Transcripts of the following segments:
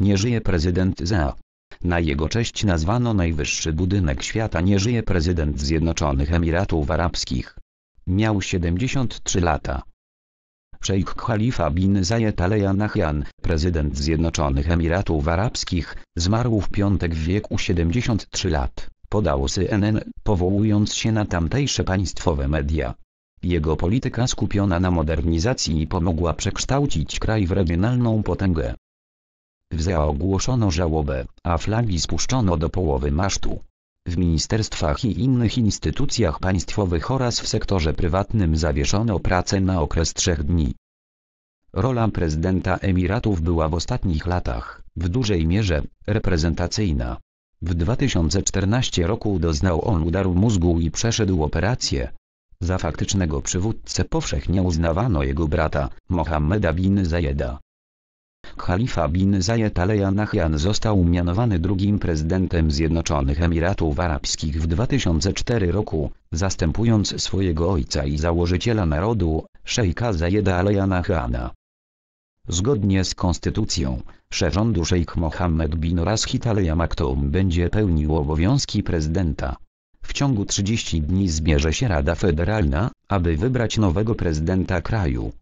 Nie żyje prezydent ZA. Na jego cześć nazwano najwyższy budynek świata Nie żyje prezydent Zjednoczonych Emiratów Arabskich. Miał 73 lata. Szejk Khalifa bin Zayed Al Nahyan, prezydent Zjednoczonych Emiratów Arabskich, zmarł w piątek w wieku 73 lat, podał CNN, powołując się na tamtejsze państwowe media. Jego polityka skupiona na modernizacji pomogła przekształcić kraj w regionalną potęgę. W ZEA ogłoszono żałobę, a flagi spuszczono do połowy masztu. W ministerstwach i innych instytucjach państwowych oraz w sektorze prywatnym zawieszono pracę na okres trzech dni. Rola prezydenta Emiratów była w ostatnich latach, w dużej mierze, reprezentacyjna. W 2014 roku doznał on udaru mózgu i przeszedł operację. Za faktycznego przywódcę powszechnie uznawano jego brata, Mohammeda bin Zayeda. Khalifa bin Zayed Al Nahyan został mianowany drugim prezydentem Zjednoczonych Emiratów Arabskich w 2004 roku, zastępując swojego ojca i założyciela narodu, szejka Zayeda Al Nahyana. Zgodnie z konstytucją, szef rządu szejk Mohammed bin Rashid Al Maktoum będzie pełnił obowiązki prezydenta. W ciągu 30 dni zbierze się Rada Federalna, aby wybrać nowego prezydenta kraju.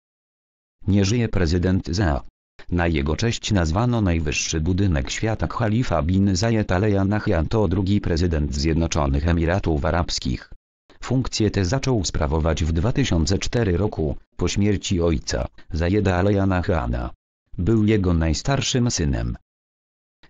Nie żyje prezydent za. Na jego cześć nazwano najwyższy budynek świata Khalifa bin Zayed Al Nahyan to drugi prezydent Zjednoczonych Emiratów Arabskich. Funkcję tę zaczął sprawować w 2004 roku, po śmierci ojca, Zayeda Al Nahyana. Był jego najstarszym synem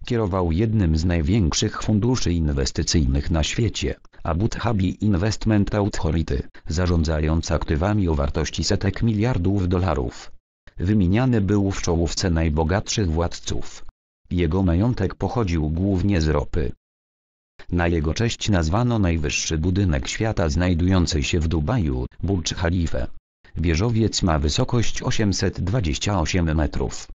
kierował jednym z największych funduszy inwestycyjnych na świecie, Abu Dhabi Investment Authority, zarządzając aktywami o wartości setek miliardów dolarów wymieniany był w czołówce najbogatszych władców. Jego majątek pochodził głównie z ropy. Na jego cześć nazwano najwyższy budynek świata znajdujący się w Dubaju, Burj Khalifa. Wieżowiec ma wysokość 828 metrów.